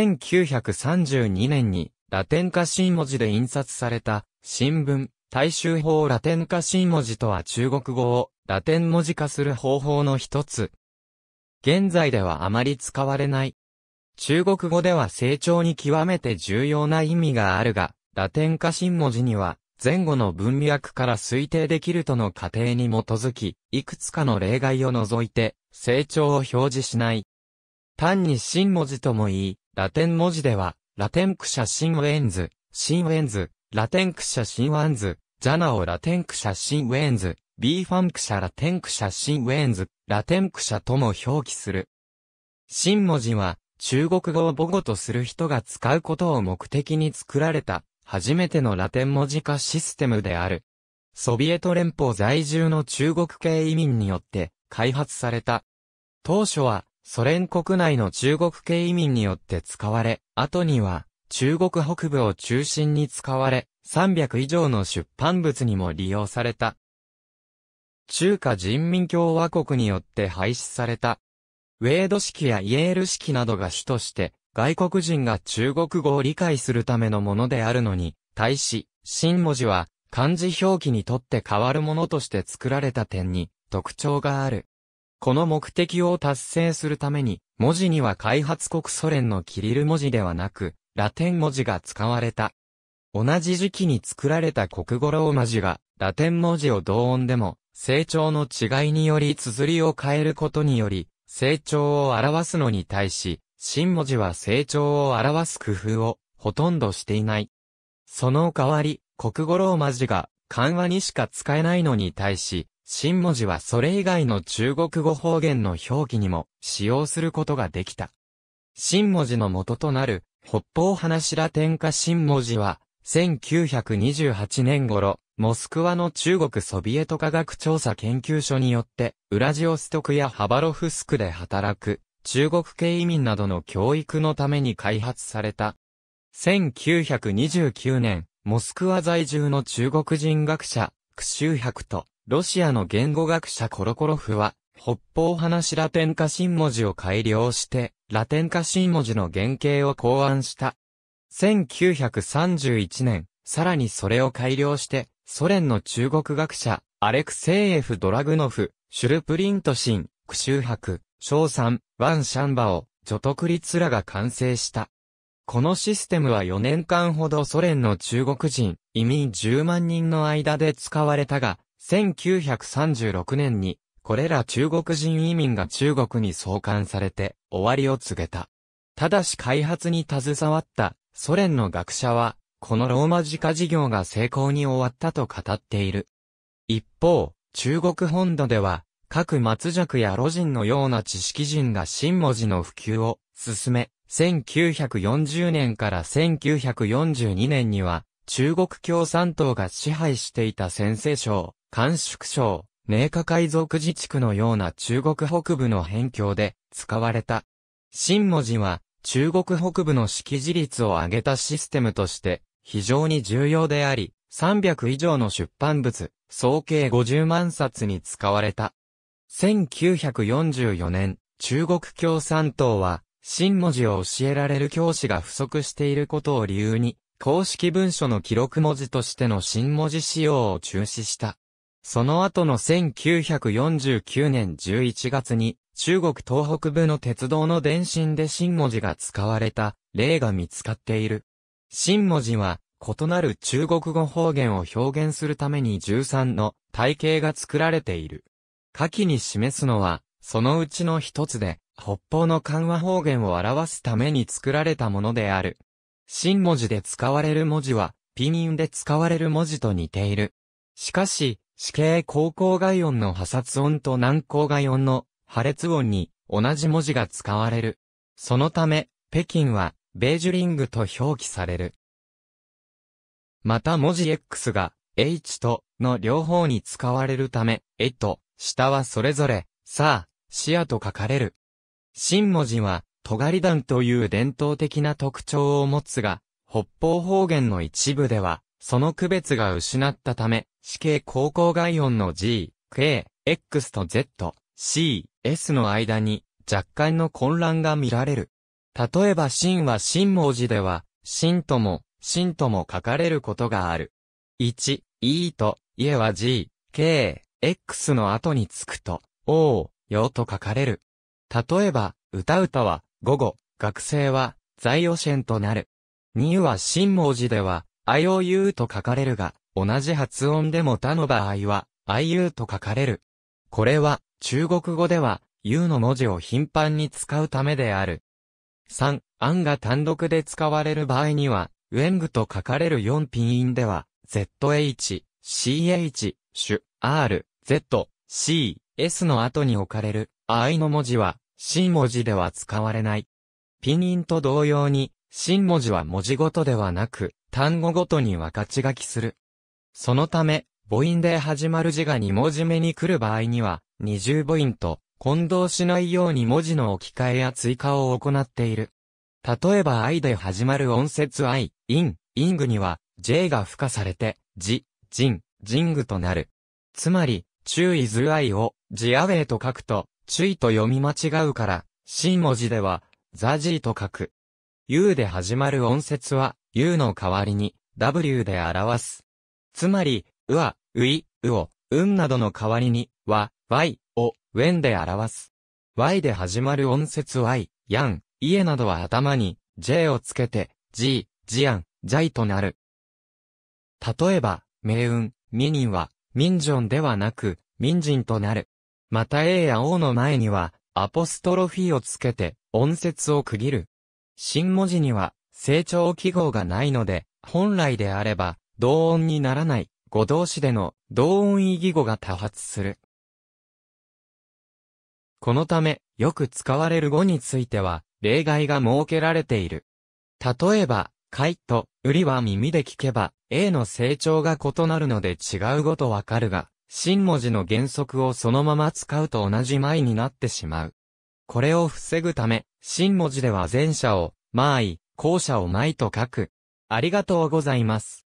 1932年にラテン化新文字で印刷された新聞、大衆法ラテン化新文字とは中国語をラテン文字化する方法の一つ。現在ではあまり使われない。中国語では成長に極めて重要な意味があるが、ラテン化新文字には前後の文脈から推定できるとの過程に基づき、いくつかの例外を除いて、成長を表示しない。単に新文字とも言い、ラテン文字では、ラテンクシャシンウェンズ、シンウェンズ、ラテンクシャシンワンズ、ジャナオラテンクシャシンウェンズ、ビーファンクシャラテンクシャシンウェンズ、ラテンクシャとも表記する。シン文字は、中国語を母語とする人が使うことを目的に作られた、初めてのラテン文字化システムである。ソビエト連邦在住の中国系移民によって開発された。当初はソ連国内の中国系移民によって使われ、後には中国北部を中心に使われ、300以上の出版物にも利用された。中華人民共和国によって廃止された。ウェード式やイエール式などが主として、外国人が中国語を理解するためのものであるのに、対し、新文字は漢字表記にとって変わるものとして作られた点に特徴がある。この目的を達成するために、文字には開発国ソ連のキリル文字ではなく、ラテン文字が使われた。同じ時期に作られた国語ローマ字が、ラテン文字を同音でも、成長の違いにより綴りを変えることにより、成長を表すのに対し、新文字は成長を表す工夫を、ほとんどしていない。その代わり、国語ローマ字が、緩和にしか使えないのに対し、新文字はそれ以外の中国語方言の表記にも使用することができた。新文字の元となる北方花白天下新文字は、1928年頃、モスクワの中国ソビエト科学調査研究所によって、ウラジオストクやハバロフスクで働く、中国系移民などの教育のために開発された。1929年、モスクワ在住の中国人学者、クシュークと、ロシアの言語学者コロコロフは、北方話ラテン化新文字を改良して、ラテン化新文字の原型を考案した。1931年、さらにそれを改良して、ソ連の中国学者、アレクセイエフ・ドラグノフ、シュルプリントシン、クシューク、ショウサン、ワン・シャンバオ、ジョトクリツらが完成した。このシステムは4年間ほどソ連の中国人、移民10万人の間で使われたが、1936年に、これら中国人移民が中国に送還されて、終わりを告げた。ただし開発に携わったソ連の学者は、このローマ自家事業が成功に終わったと語っている。一方、中国本土では、各末弱や路人のような知識人が新文字の普及を進め、1940年から1942年には、中国共産党が支配していた先生省、甘粛省、寧夏海賊自治区のような中国北部の辺境で使われた。新文字は中国北部の識字率を上げたシステムとして非常に重要であり、300以上の出版物、総計50万冊に使われた。1944年、中国共産党は、新文字を教えられる教師が不足していることを理由に、公式文書の記録文字としての新文字使用を中止した。その後の1949年11月に、中国東北部の鉄道の電信で新文字が使われた例が見つかっている。新文字は、異なる中国語方言を表現するために13の体系が作られている。下記に示すのは、そのうちの一つで、北方の緩和方言を表すために作られたものである。新文字で使われる文字は、ピニンで使われる文字と似ている。しかし、死刑高校外音の破殺音と南高外音の破裂音に同じ文字が使われる。そのため、北京はベージュリングと表記される。また文字 X が H との両方に使われるため、絵と、下はそれぞれ、さあ、視野と書かれる。新文字は、尖り弾という伝統的な特徴を持つが、北方方言の一部では、その区別が失ったため、死刑高校外音の G、K、X と Z、C、S の間に若干の混乱が見られる。例えば真は真文字では、真とも、真とも書かれることがある。1、E と、家は G、K、X の後につくと、O、よと書かれる。例えば、歌歌は、午後、学生は、在予選となる。2は真文字では、IOU と書かれるが、同じ発音でも他の場合は、IU と書かれる。これは、中国語では、U の文字を頻繁に使うためである。3、案が単独で使われる場合には、ウェングと書かれる4ピンンでは、ZH、CH、SH、R、Z、C、S の後に置かれる、I の文字は、新文字では使われない。ピンンと同様に、新文字は文字ごとではなく、単語ごとに分かち書きする。そのため、母音で始まる字が2文字目に来る場合には、二重母音と混同しないように文字の置き換えや追加を行っている。例えば i で始まる音節 i、イン、イングには j が付加されて、ジ、ジン、ジングとなる。つまり、注意図 i をジアウェイと書くと、注意と読み間違うから、新文字では、ザジーと書く。u で始まる音節は、u の代わりに w で表す。つまり、うは、うい、うを、うんなどの代わりに、は、y を、when で表す。y で始まる音節 y、やん、家などは頭に、j をつけて、g、ジアン、ジャイとなる。例えば、命運、ミニンは、ミンではなく、ジンとなる。また A や O の前には、アポストロフィーをつけて、音節を区切る。新文字には、成長記号がないので、本来であれば、同音にならない、語動詞での同音異義語が多発する。このため、よく使われる語については、例外が設けられている。例えば、イと、売りは耳で聞けば、A の成長が異なるので違う語とわかるが、新文字の原則をそのまま使うと同じ前になってしまう。これを防ぐため、新文字では前者を、まあい、校舎を舞いと書く。ありがとうございます。